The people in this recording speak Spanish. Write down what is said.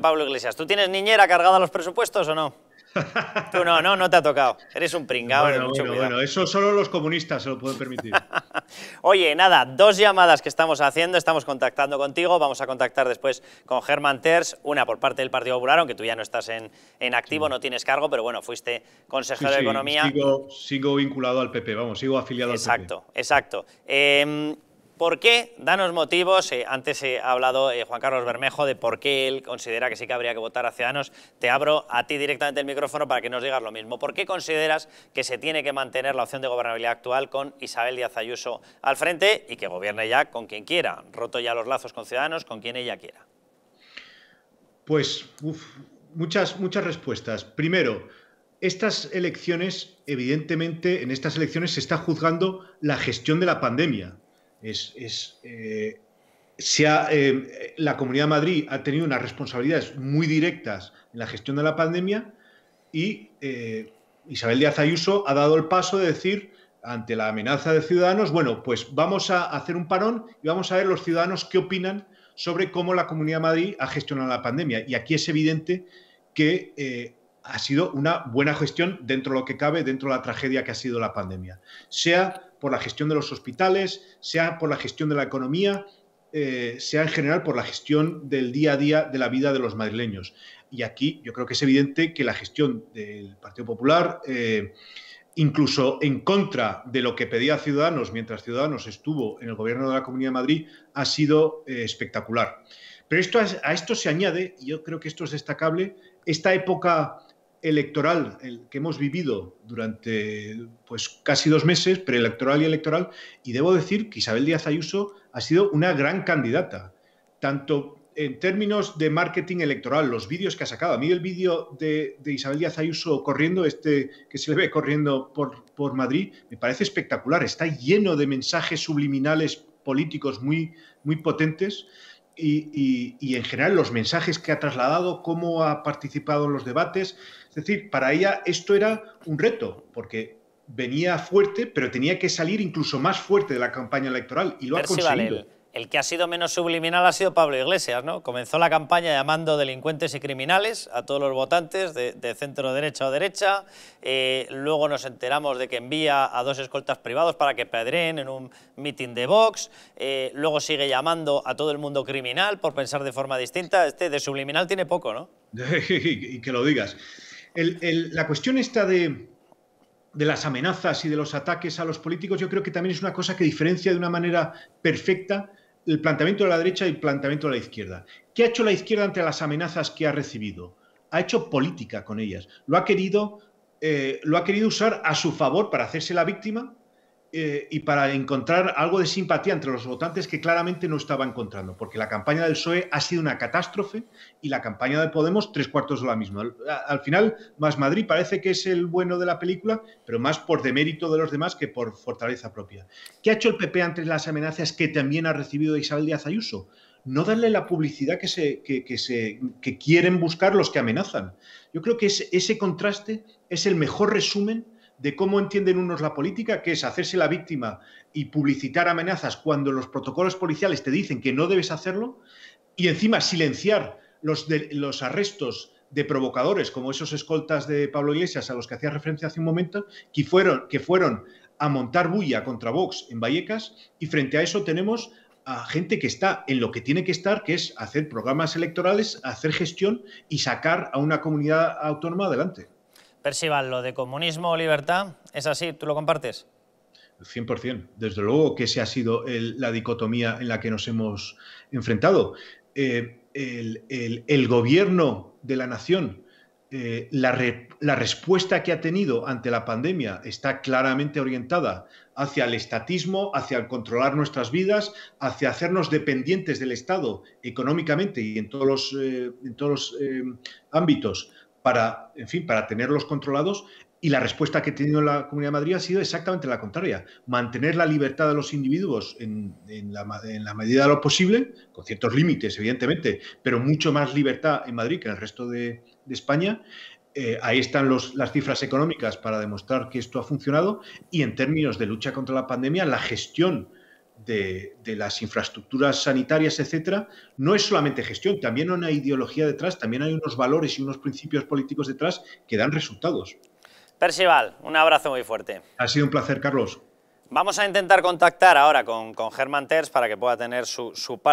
Pablo Iglesias, ¿tú tienes niñera cargada a los presupuestos o no? Tú no, no, no te ha tocado. Eres un pringado. Bueno, bueno, bueno, eso solo los comunistas se lo pueden permitir. Oye, nada, dos llamadas que estamos haciendo, estamos contactando contigo, vamos a contactar después con Germán Terz, una por parte del Partido Popular, aunque tú ya no estás en, activo, no tienes cargo, pero bueno, fuiste consejero de Economía. Sigo, sigo, vinculado al PP, vamos, sigo afiliado exacto, al PP. Exacto, exacto. Em, ¿Por qué? Danos motivos. Eh, antes ha hablado eh, Juan Carlos Bermejo de por qué él considera que sí que habría que votar a Ciudadanos. Te abro a ti directamente el micrófono para que nos digas lo mismo. ¿Por qué consideras que se tiene que mantener la opción de gobernabilidad actual con Isabel Díaz Ayuso al frente y que gobierne ya con quien quiera? Roto ya los lazos con Ciudadanos, con quien ella quiera. Pues, muchas, muchas respuestas. Primero, estas elecciones, evidentemente, en estas elecciones se está juzgando la gestión de la pandemia es, es eh, eh, la Comunidad de Madrid ha tenido unas responsabilidades muy directas en la gestión de la pandemia y eh, Isabel Díaz Ayuso ha dado el paso de decir ante la amenaza de ciudadanos, bueno, pues vamos a hacer un parón y vamos a ver los ciudadanos qué opinan sobre cómo la Comunidad de Madrid ha gestionado la pandemia. Y aquí es evidente que ha sido una buena gestión dentro de lo que cabe, dentro de la tragedia que ha sido la pandemia. Sea por la gestión de los hospitales, sea por la gestión de la economía, eh, sea en general por la gestión del día a día de la vida de los madrileños. Y aquí yo creo que es evidente que la gestión del Partido Popular, eh, incluso en contra de lo que pedía Ciudadanos mientras Ciudadanos estuvo en el gobierno de la Comunidad de Madrid, ha sido eh, espectacular. Pero a esto se añade, y yo creo que esto es destacable, esta época electoral que hemos vivido durante pues casi dos meses, preelectoral y electoral, y debo decir que Isabel Díaz Ayuso ha sido una gran candidata, tanto en términos de marketing electoral, los vídeos que ha sacado. A mí el vídeo de, Isabel Díaz Ayuso corriendo, este que se le ve corriendo por, Madrid, me parece espectacular. Está lleno de mensajes subliminales políticos muy, muy potentes y, en general los mensajes que ha trasladado, cómo ha participado en los debates. Es decir, para ella esto era un reto, porque venía fuerte, pero tenía que salir incluso más fuerte de la campaña electoral y lo ha conseguido. El que ha sido menos subliminal ha sido Pablo Iglesias, ¿no? Comenzó la campaña llamando delincuentes y criminales a todos los votantes de, centro derecha o derecha. Eh, luego nos enteramos de que envía a dos escoltas privados para que pedreen en un mitin de Vox. Eh, luego sigue llamando a todo el mundo criminal por pensar de forma distinta. Este de subliminal tiene poco, ¿no? y que lo digas. la cuestión está de, de las amenazas y de los ataques a los políticos, yo creo que también es una cosa que diferencia de una manera perfecta el planteamiento de la derecha y el planteamiento de la izquierda. ¿Qué ha hecho la izquierda ante las amenazas que ha recibido? Ha hecho política con ellas. Lo ha querido, eh, lo ha querido usar a su favor para hacerse la víctima eh, y para encontrar algo de simpatía entre los votantes que claramente no estaba encontrando, porque la campaña del PSOE ha sido una catástrofe y la campaña de Podemos tres cuartos de la misma. Al, final, Más Madrid parece que es el bueno de la película, pero más por demérito de los demás que por fortaleza propia. ¿Qué ha hecho el PP ante las amenazas que también ha recibido Isabel Díaz Ayuso? No darle la publicidad que, se, se, quieren buscar los que amenazan. Yo creo que ese contraste es el mejor resumen de cómo entienden unos la política, que es hacerse la víctima y publicitar amenazas cuando los protocolos policiales te dicen que no debes hacerlo, y encima silenciar los, los arrestos de provocadores, como esos escoltas de Pablo Iglesias a los que hacía referencia hace un momento, que fueron, que fueron a montar bulla contra Vox en Vallecas, y frente a eso tenemos a gente que está en lo que tiene que estar, que es hacer programas electorales, hacer gestión y sacar a una comunidad autónoma adelante. Percival, lo de comunismo o libertad, ¿es así? ¿Tú lo compartes? 100%. Desde luego que esa ha sido la dicotomía en la que nos hemos enfrentado. Eh, el, gobierno de la nación, eh, la, respuesta que ha tenido ante la pandemia está claramente orientada hacia el estatismo, hacia controlar nuestras vidas, hacia hacernos dependientes del Estado económicamente y en todos los eh, ámbitos para, en fin, para tenerlos controlados y la respuesta que ha tenido la Comunidad de Madrid ha sido exactamente la contraria. Mantener la libertad de los individuos en, la, medida de lo posible, con ciertos límites, evidentemente, pero mucho más libertad en Madrid que en el resto de, España. Eh, ahí están las cifras económicas para demostrar que esto ha funcionado. Y en términos de lucha contra la pandemia, la gestión de, las infraestructuras sanitarias, etcétera, no es solamente gestión, también hay una ideología detrás, también hay unos valores y unos principios políticos detrás que dan resultados. Percival, un abrazo muy fuerte. Ha sido un placer, Carlos. Vamos a intentar contactar ahora con, Germán Terz para que pueda tener su, su parte.